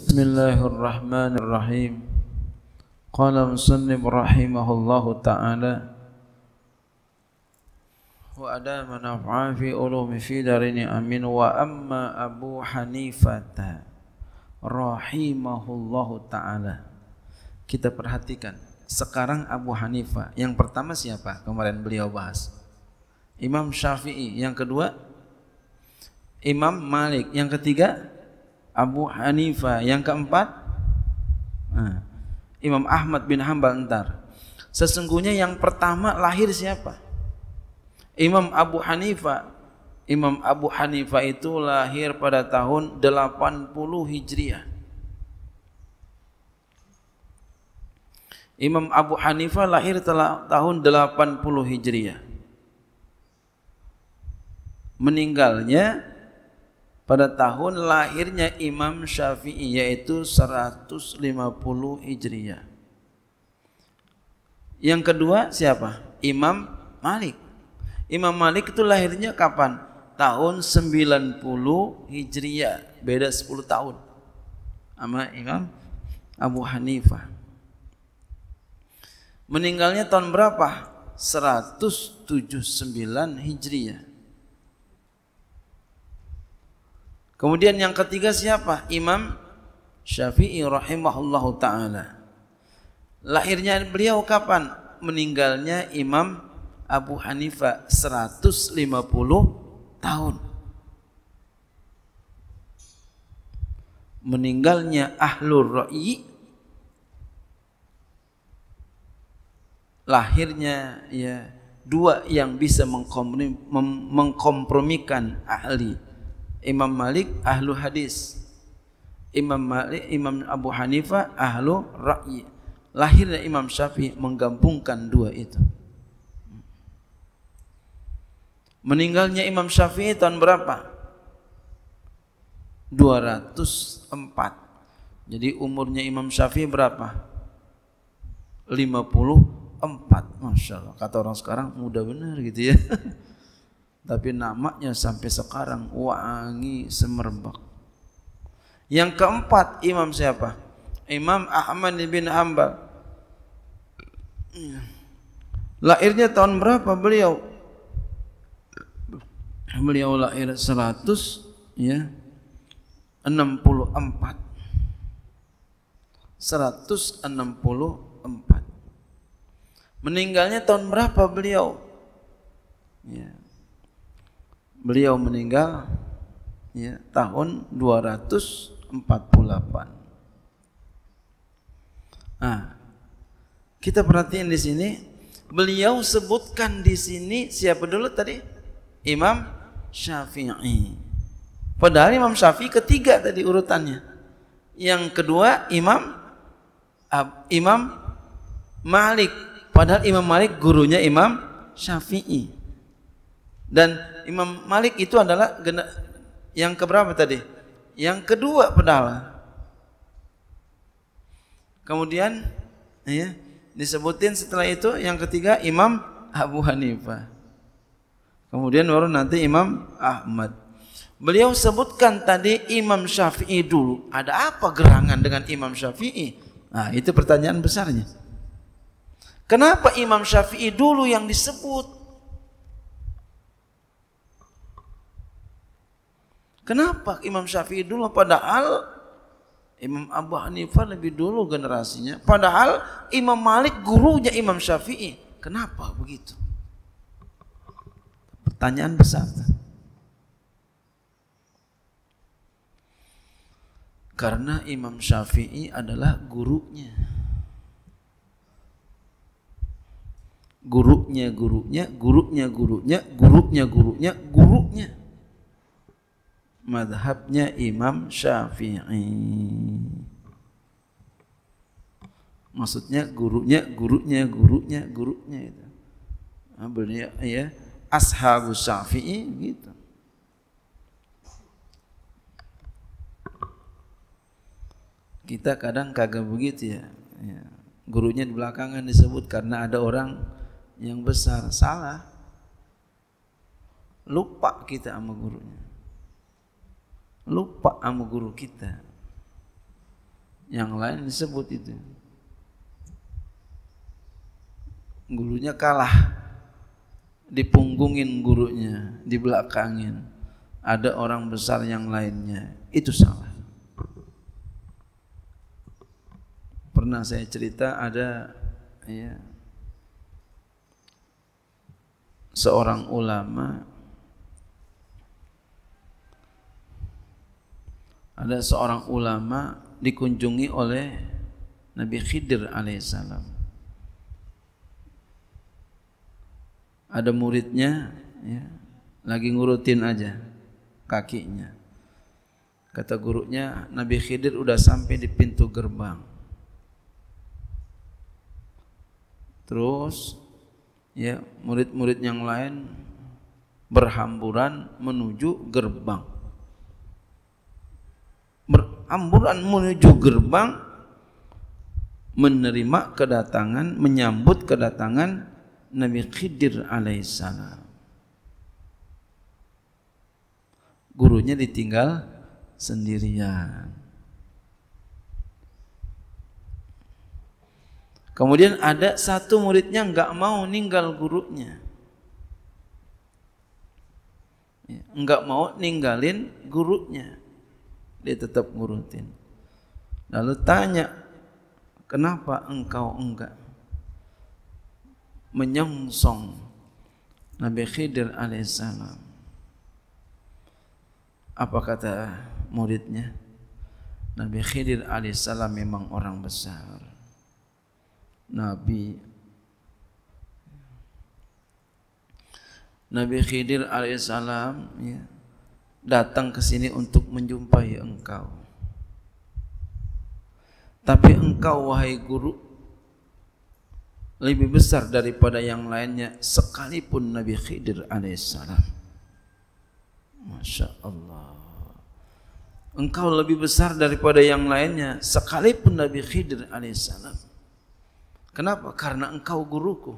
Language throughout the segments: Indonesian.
بسم الله الرحمن الرحيم قال المصنف رحمه الله تعالى وأدا من أفعى في علوم في دارين أمين وأما أبو حنيفة رحمه الله تعالى kita perhatikan sekarang Abu Hanifah yang pertama siapa kemarin beliau bahas Imam Syafi'i yang kedua Imam Malik yang ketiga Abu Hanifah. Yang keempat, nah, Imam Ahmad bin Hanbal entar. Sesungguhnya yang pertama lahir siapa? Imam Abu Hanifah. Imam Abu Hanifah itu lahir pada tahun 80 Hijriah. Imam Abu Hanifah lahir telah tahun 80 Hijriah. Meninggalnya pada tahun lahirnya Imam Syafi'i yaitu 150 Hijriah. Yang kedua siapa? Imam Malik. Imam Malik itu lahirnya kapan? Tahun 90 Hijriah, beda 10 tahun sama Imam Abu Hanifah. Meninggalnya tahun berapa? 179 Hijriah. Kemudian yang ketiga siapa? Imam Syafi'i rahimahullah taala. Lahirnya beliau kapan? Meninggalnya Imam Abu Hanifa 150 tahun. Meninggalnya Ahlur Ra'i lahirnya ya dua yang bisa mengkompromikan ahli Imam Malik ahlu hadis. Imam Malik, Imam Abu Hanifah ahlu ra'yi. Lahirnya Imam Syafi'i menggabungkan dua itu. Meninggalnya Imam Syafi'i tahun berapa? 204. Jadi umurnya Imam Syafi'i berapa? 54. Masya Allah. Kata orang sekarang muda benar gitu ya. tapi namanya sampai sekarang wangi semerbak. Yang keempat imam siapa? Imam Ahmad bin Hanbal. Lahirnya tahun berapa beliau? Beliau lahir 100 ya 64. 164. Meninggalnya tahun berapa beliau? Ya, Beliau meninggal ya, tahun 248. Nah, kita perhatiin di sini, beliau sebutkan di sini siapa dulu tadi? Imam Syafi'i. Padahal Imam Syafi'i ketiga tadi urutannya. Yang kedua Imam Imam Malik. Padahal Imam Malik gurunya Imam Syafi'i. Dan Imam Malik itu adalah yang keberapa tadi? Yang kedua pedala. Kemudian ya, disebutin setelah itu yang ketiga Imam Abu Hanifah. Kemudian baru nanti Imam Ahmad. Beliau sebutkan tadi Imam Syafi'i dulu. Ada apa gerangan dengan Imam Syafi'i? Nah, itu pertanyaan besarnya. Kenapa Imam Syafi'i dulu yang disebut? Kenapa Imam Syafi'i dulu padahal Imam Abu Hanifah lebih dulu generasinya. Padahal Imam Malik gurunya Imam Syafi'i. Kenapa begitu? Pertanyaan besar. Karena Imam Syafi'i adalah gurunya. Gurunya, gurunya, gurunya, gurunya, gurunya, gurunya, gurunya. gurunya madhabnya Imam Syafi'i. Maksudnya gurunya, gurunya, gurunya, gurunya itu. Ah, Beliau ya, ya ashabu Syafi'i gitu. Kita kadang kagak begitu ya. ya. Gurunya di belakangan disebut karena ada orang yang besar salah. Lupa kita sama gurunya lupa sama guru kita. Yang lain disebut itu. Gurunya kalah. Dipunggungin gurunya, di belakangin. Ada orang besar yang lainnya. Itu salah. Pernah saya cerita ada ya, seorang ulama ada seorang ulama dikunjungi oleh Nabi Khidir alaihissalam. Ada muridnya ya, lagi ngurutin aja kakinya. Kata gurunya, Nabi Khidir udah sampai di pintu gerbang. Terus ya, murid-murid yang lain berhamburan menuju gerbang. ambulan menuju gerbang menerima kedatangan, menyambut kedatangan Nabi Khidir alaihissalam. Gurunya ditinggal sendirian. Kemudian ada satu muridnya nggak mau ninggal gurunya. Nggak mau ninggalin gurunya. dia tetap ngurutin. Lalu tanya, kenapa engkau enggak menyongsong Nabi Khidir alaihissalam? Apa kata muridnya? Nabi Khidir alaihissalam memang orang besar. Nabi Nabi Khidir alaihissalam ya, yeah datang ke sini untuk menjumpai engkau. Tapi engkau wahai guru lebih besar daripada yang lainnya sekalipun Nabi Khidir alaihissalam. Masya Allah. Engkau lebih besar daripada yang lainnya sekalipun Nabi Khidir alaihissalam. Kenapa? Karena engkau guruku.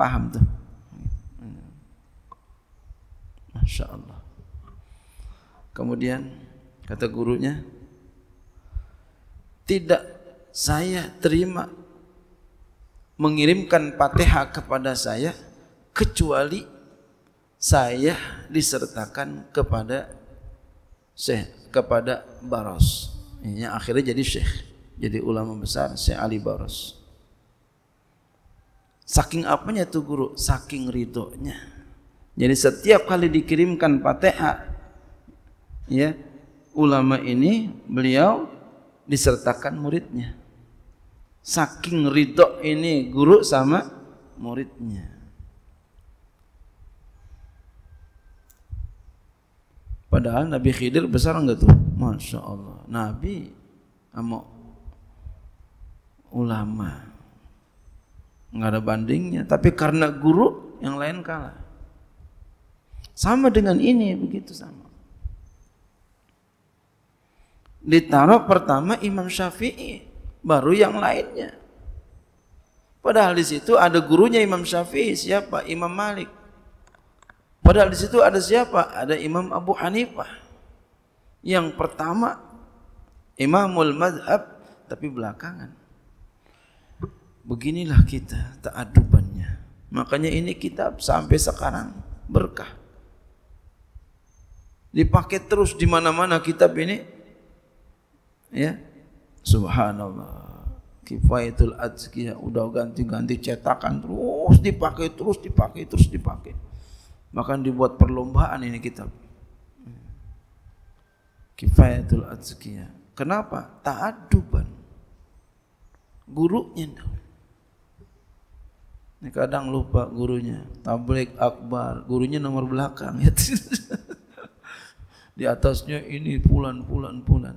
Paham tuh? Masya Allah. Kemudian kata gurunya, tidak saya terima mengirimkan pateha kepada saya kecuali saya disertakan kepada Syekh kepada Baros. Ini akhirnya jadi Syekh, jadi ulama besar Syekh Ali Baros. Saking apanya tuh guru? Saking ridhonya. Jadi setiap kali dikirimkan Fatihah ya, ulama ini beliau disertakan muridnya. Saking ridho ini guru sama muridnya. Padahal Nabi Khidir besar enggak tuh? Masya Allah. Nabi sama ulama. Enggak ada bandingnya. Tapi karena guru yang lain kalah. Sama dengan ini begitu sama. Ditaruh pertama Imam Syafi'i, baru yang lainnya. Padahal di situ ada gurunya Imam Syafi'i, siapa? Imam Malik. Padahal di situ ada siapa? Ada Imam Abu Hanifah. Yang pertama Imamul Madhab tapi belakangan. Beginilah kita taadubannya. Makanya ini kitab sampai sekarang berkah. Dipakai terus di mana-mana kitab ini. Ya. Subhanallah. Kifayatul Azkiyah udah ganti-ganti cetakan terus dipakai terus dipakai terus dipakai. Bahkan dibuat perlombaan ini kitab. Kifayatul Azkiyah. Kenapa? Ta'aduban. Gurunya Ini kadang lupa gurunya. Tablik akbar. Gurunya nomor belakang. di atasnya ini pulan pulan inna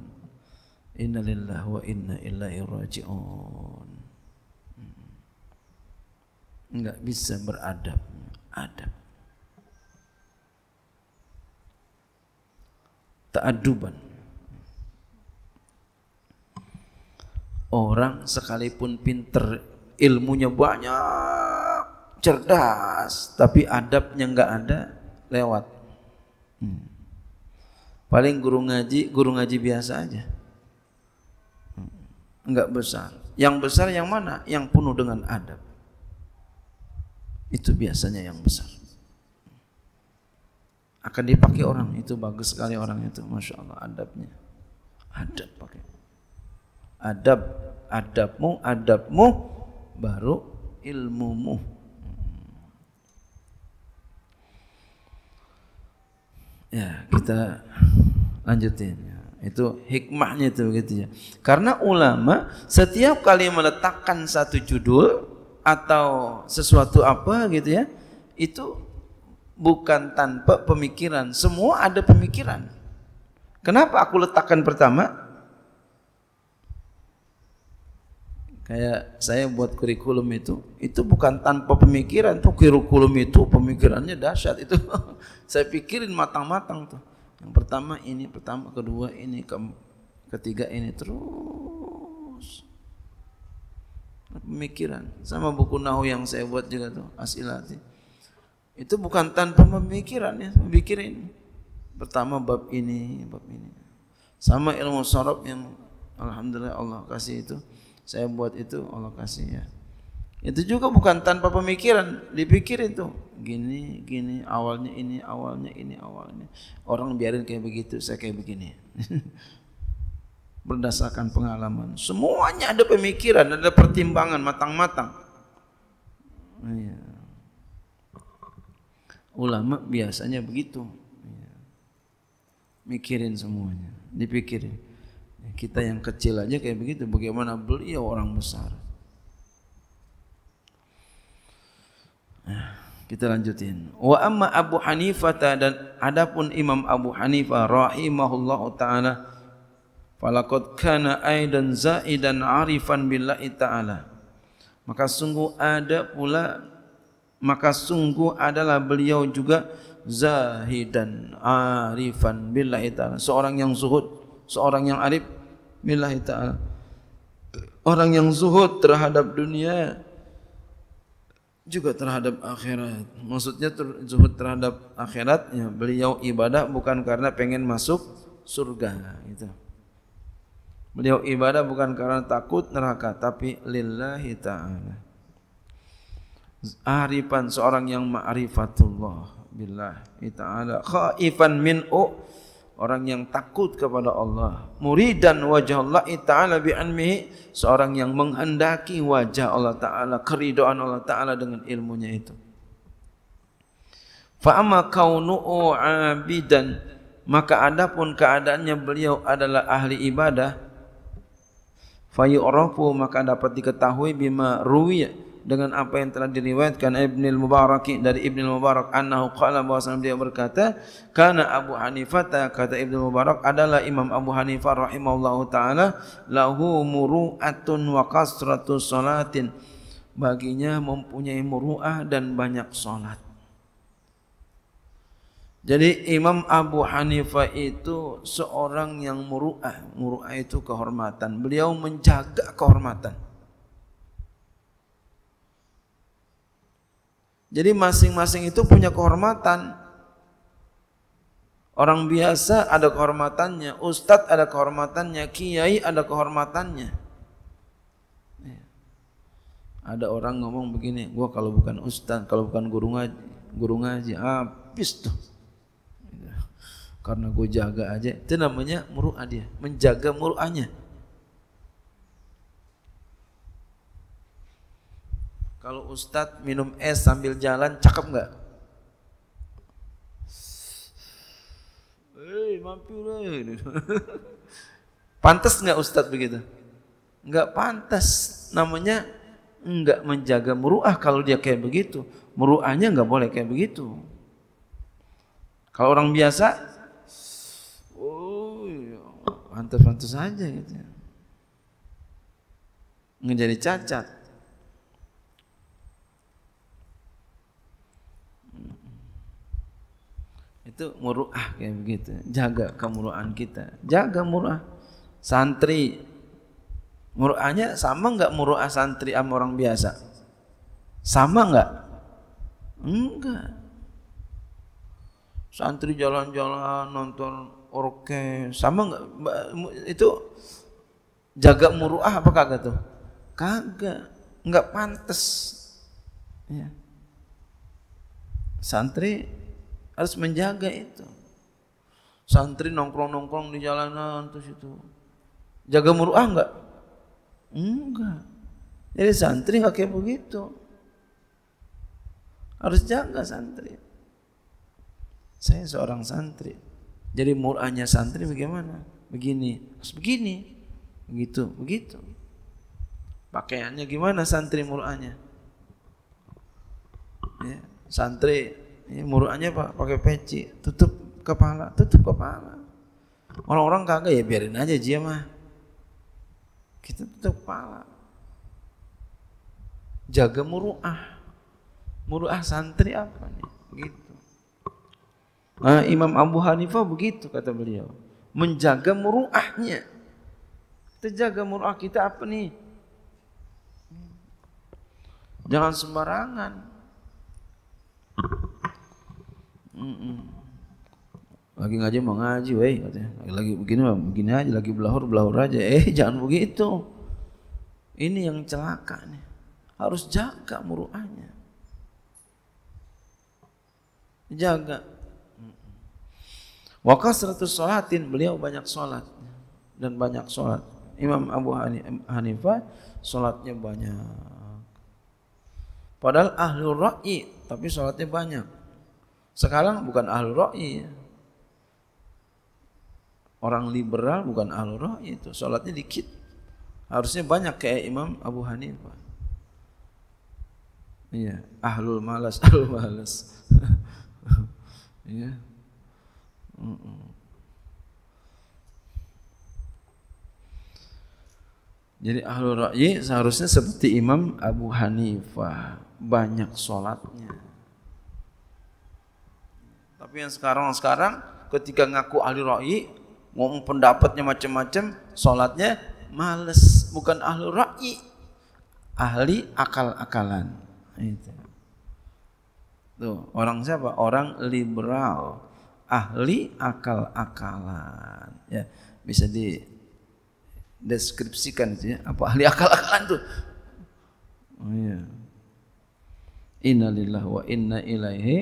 innalillah wa inna ilaihi raji'un enggak hmm. bisa beradab adab taaduban orang sekalipun pinter ilmunya banyak cerdas tapi adabnya enggak ada lewat hmm. Paling guru ngaji, guru ngaji biasa aja. Enggak besar. Yang besar yang mana? Yang penuh dengan adab. Itu biasanya yang besar. Akan dipakai orang, itu bagus sekali orang itu. Masya Allah adabnya. Adab pakai. Adab, adabmu, adabmu, baru ilmumu. Ya, kita lanjutin. Ya, itu hikmahnya itu begitu ya. Karena ulama setiap kali meletakkan satu judul atau sesuatu apa gitu ya, itu bukan tanpa pemikiran. Semua ada pemikiran. Kenapa aku letakkan pertama? kayak saya buat kurikulum itu itu bukan tanpa pemikiran tuh kurikulum itu pemikirannya dahsyat itu saya pikirin matang-matang tuh yang pertama ini pertama kedua ini ke, ketiga ini terus pemikiran sama buku nahu yang saya buat juga tuh asilati itu bukan tanpa pemikiran ya pikirin pertama bab ini bab ini sama ilmu Sorob yang alhamdulillah Allah kasih itu saya buat itu Allah kasih ya itu juga bukan tanpa pemikiran dipikirin tuh gini gini awalnya ini awalnya ini awalnya orang biarin kayak begitu saya kayak begini berdasarkan pengalaman semuanya ada pemikiran ada pertimbangan matang-matang ya. ulama biasanya begitu iya. mikirin semuanya dipikirin kita yang kecil aja kayak begitu, bagaimana beliau orang besar. Ya, kita lanjutin. Wa amma Abu Hanifah dan adapun Imam Abu Hanifah rahimahullah taala falakot kana aidan zaidan arifan billahi taala. Maka sungguh ada pula maka sungguh adalah beliau juga zahidan arifan billahi taala, seorang yang zuhud seorang yang arif billahi taala orang yang zuhud terhadap dunia juga terhadap akhirat maksudnya ter zuhud terhadap akhirat ya beliau ibadah bukan karena pengen masuk surga itu beliau ibadah bukan karena takut neraka tapi lillahi taala arifan seorang yang ma'rifatullah billah taala khaifan min orang yang takut kepada Allah muridan wajah Allah taala bi anmihi seorang yang menghendaki wajah Allah taala keridhaan Allah taala dengan ilmunya itu fa amma kaunu abidan maka adapun keadaannya beliau adalah ahli ibadah fa maka dapat diketahui bima ruwiya dengan apa yang telah diriwayatkan Ibnu Al-Mubarak dari Ibnu mubarak annahu qala bahwasanya dia berkata kana Abu Hanifah kata Ibnu mubarak adalah Imam Abu Hanifah rahimahullahu taala lahu muru'atun wa kasratu salatin baginya mempunyai muru'ah dan banyak salat jadi Imam Abu Hanifah itu seorang yang muru'ah. Muru'ah itu kehormatan. Beliau menjaga kehormatan. Jadi masing-masing itu punya kehormatan. Orang biasa ada kehormatannya, ustadz ada kehormatannya, kiai ada kehormatannya. Ada orang ngomong begini, gua kalau bukan ustadz, kalau bukan guru ngaji, guru ngaji habis tuh. Karena gue jaga aja, itu namanya muru'ah dia, menjaga muru'ahnya. Kalau Ustadz minum es sambil jalan, cakep nggak? Hei, eh, mampir ini. pantas nggak Ustadz begitu? Nggak pantas. Namanya nggak menjaga muruah kalau dia kayak begitu. Muruahnya nggak boleh kayak begitu. Kalau orang biasa, oh, iya. pantas-pantas aja gitu. menjadi cacat. itu muruah kayak begitu jaga kemuruan kita jaga muruah santri muruahnya sama nggak muruah santri sama orang biasa sama nggak enggak santri jalan-jalan nonton orke sama nggak itu jaga muruah apa kagak tuh kagak nggak pantas ya. santri harus menjaga itu. Santri nongkrong-nongkrong di jalanan terus itu. Jaga muruah enggak? Enggak. Jadi santri enggak kayak begitu. Harus jaga santri. Saya seorang santri. Jadi murahnya santri bagaimana? Begini, harus begini. Begitu, begitu. Pakaiannya gimana santri murahnya? Ya, santri Ya, muruannya pak pakai peci, tutup kepala, tutup kepala. Orang-orang kagak ya biarin aja dia mah. Kita tutup kepala. Jaga muruah. Muruah santri apa nih? Gitu. Nah, Imam Abu Hanifah begitu kata beliau. Menjaga muruahnya. Kita jaga muruah kita apa nih? Jangan sembarangan. Lagi ngaji mau ngaji, wey. Lagi, lagi begini, begini aja. Lagi belahur, belahur aja. Eh, jangan begitu. Ini yang celaka nih. Harus jaga muruahnya. Jaga. Waka seratus sholatin, beliau banyak sholat. Dan banyak sholat. Imam Abu Hanifah, sholatnya banyak. Padahal ahli ra'i, tapi sholatnya banyak. Sekarang bukan ahlu ro'i. Orang liberal bukan ahlu ro'i itu. Sholatnya dikit. Harusnya banyak kayak Imam Abu Hanifah. Iya, ahlul malas, ahlul malas. Iya. Jadi ahlu ra'i seharusnya seperti Imam Abu Hanifah, banyak sholatnya. Tapi yang sekarang-sekarang ketika ngaku ahli ra'i, ngomong pendapatnya macam-macam, sholatnya males, bukan ahli ra'i. Ahli akal-akalan. Itu. Tuh, orang siapa? Orang liberal, ahli akal-akalan. Ya, bisa di deskripsikan itu ya. Apa ahli akal-akalan tuh? Oh iya. Innalillahi wa inna ilaihi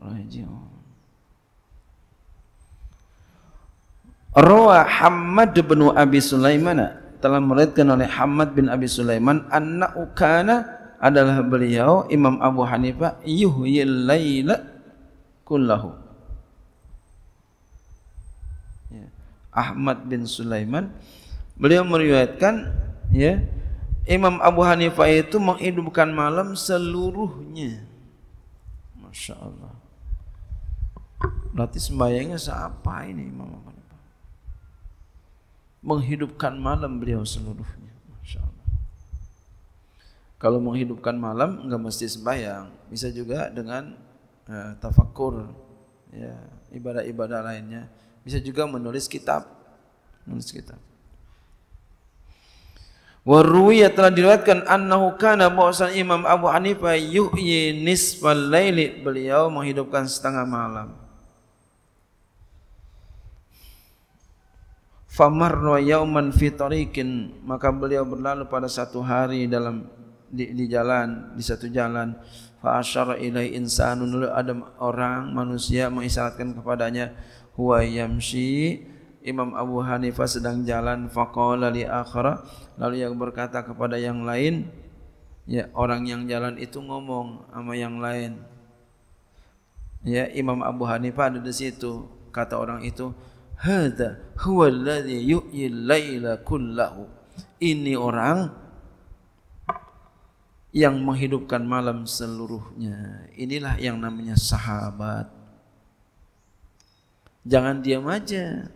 raji'un. Rawa Hamad bin Abi Sulaiman telah meriwayatkan oleh Hamad bin Abi Sulaiman annahu Ukana adalah beliau Imam Abu Hanifah yuhyil laila kullahu. Ya. Ahmad bin Sulaiman beliau meriwayatkan ya Imam Abu Hanifah itu menghidupkan malam seluruhnya. Masya Allah. Berarti sembayangnya siapa ini Imam Abu menghidupkan malam beliau seluruhnya. Masya Allah. Kalau menghidupkan malam enggak mesti sembahyang, bisa juga dengan uh, eh, tafakur, ya ibadah-ibadah lainnya. Bisa juga menulis kitab, menulis kitab. Waruwiya telah diriwayatkan annahu kana bahwasanya Imam Abu Hanifah yuhyi nisfal laili beliau menghidupkan setengah malam. famarra yauman fi tariqin maka beliau berlalu pada satu hari dalam di, di jalan di satu jalan fa asyara ilai insanun lalu ada orang manusia mengisyaratkan kepadanya huwa yamshi Imam Abu Hanifah sedang jalan faqala li akhara lalu yang berkata kepada yang lain ya orang yang jalan itu ngomong sama yang lain ya Imam Abu Hanifah ada di situ kata orang itu Hada, huwa alladhi yu'yi al kullahu. Ini orang yang menghidupkan malam seluruhnya. Inilah yang namanya sahabat. Jangan diam aja.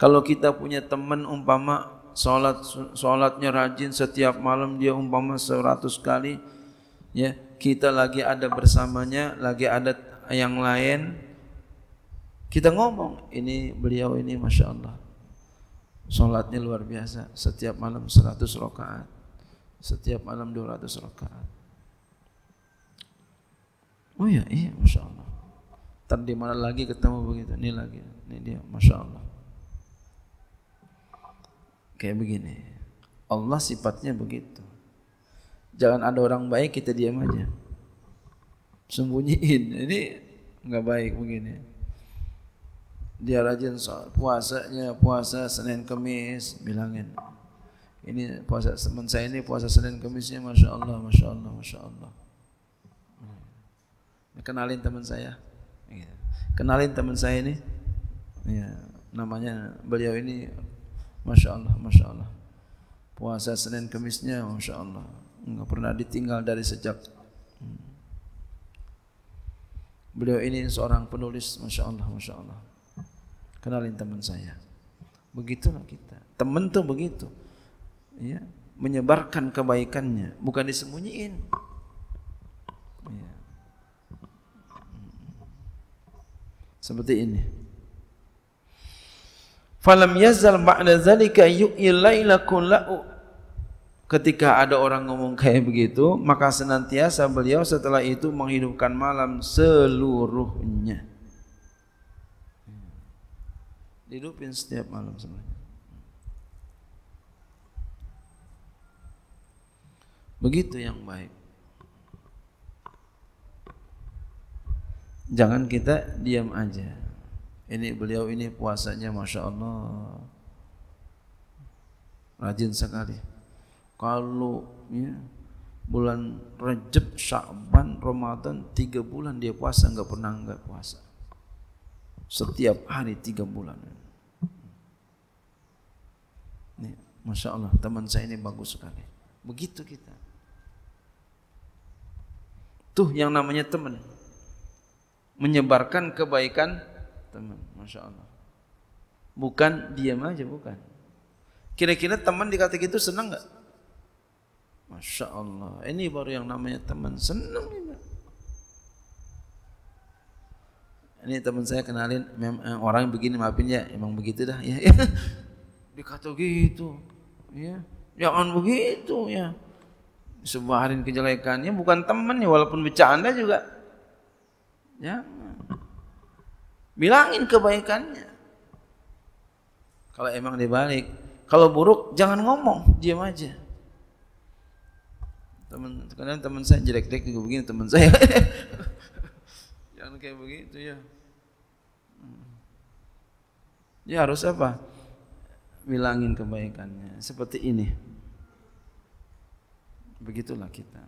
Kalau kita punya teman umpama salat salatnya rajin setiap malam dia umpama 100 kali ya, kita lagi ada bersamanya, lagi ada yang lain, Kita ngomong, ini beliau ini Masya Allah. Sholatnya luar biasa, setiap malam 100 rakaat, setiap malam 200 rakaat. Oh ya, iya Masya Allah. tadi malam mana lagi ketemu begitu, ini lagi, ini dia Masya Allah. Kayak begini, Allah sifatnya begitu. Jangan ada orang baik kita diam aja. Sembunyiin, ini nggak baik begini. dia rajin puasanya puasa Senin Kamis bilangin ini puasa teman saya ini puasa Senin Kamisnya masya Allah masya Allah masya Allah hmm. kenalin teman saya kenalin teman saya ini ya, namanya beliau ini masya Allah masya Allah puasa Senin Kamisnya masya Allah nggak pernah ditinggal dari sejak hmm. beliau ini seorang penulis masya Allah masya Allah kenalin teman saya. Begitulah kita. Teman tuh begitu. Ya, menyebarkan kebaikannya, bukan disembunyiin. Ya. Seperti ini. Falam yazal ba'da zalika yu'ilaila kullu ketika ada orang ngomong kayak begitu maka senantiasa beliau setelah itu menghidupkan malam seluruhnya dihidupin setiap malam semuanya, Begitu yang baik. Jangan kita diam aja. Ini beliau ini puasanya Masya Allah. Rajin sekali. Kalau ya, bulan Rajab, Sya'ban, Ramadan, tiga bulan dia puasa, nggak pernah nggak puasa setiap hari tiga bulan. Ini, Masya Allah, teman saya ini bagus sekali. Begitu kita. Tuh yang namanya teman. Menyebarkan kebaikan teman. Masya Allah. Bukan diam aja, bukan. Kira-kira teman dikata gitu senang gak? Masya Allah. Ini baru yang namanya teman. Senang ini. ini teman saya kenalin eh, orang begini maafin ya emang begitu dah ya, ya. dikata gitu ya jangan begitu ya sebarin kejelekannya bukan temen ya walaupun bercanda juga ya bilangin kebaikannya kalau emang dibalik kalau buruk jangan ngomong diam aja teman teman saya jelek-jelek juga begini teman saya kayak begitu ya. Hmm. Ya harus apa? Bilangin kebaikannya seperti ini. Begitulah kita.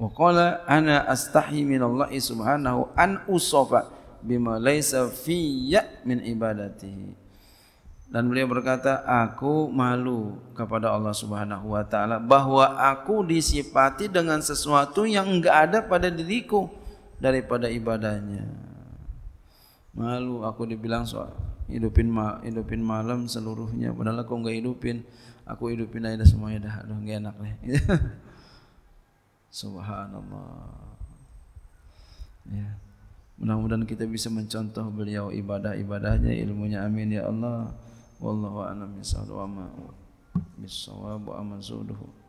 Wa qala ana astahi min Allah subhanahu an usafa bima laysa fiyya min ibadatihi. dan beliau berkata aku malu kepada Allah Subhanahu wa taala bahwa aku disifati dengan sesuatu yang enggak ada pada diriku daripada ibadahnya malu aku dibilang soal hidupin ma hidupin malam seluruhnya padahal aku enggak hidupin aku hidupin aja semuanya dah aduh enggak enak deh subhanallah ya mudah-mudahan kita bisa mencontoh beliau ibadah-ibadahnya ilmunya amin ya Allah والله أعلم يسأل وما بالصواب وأما زوده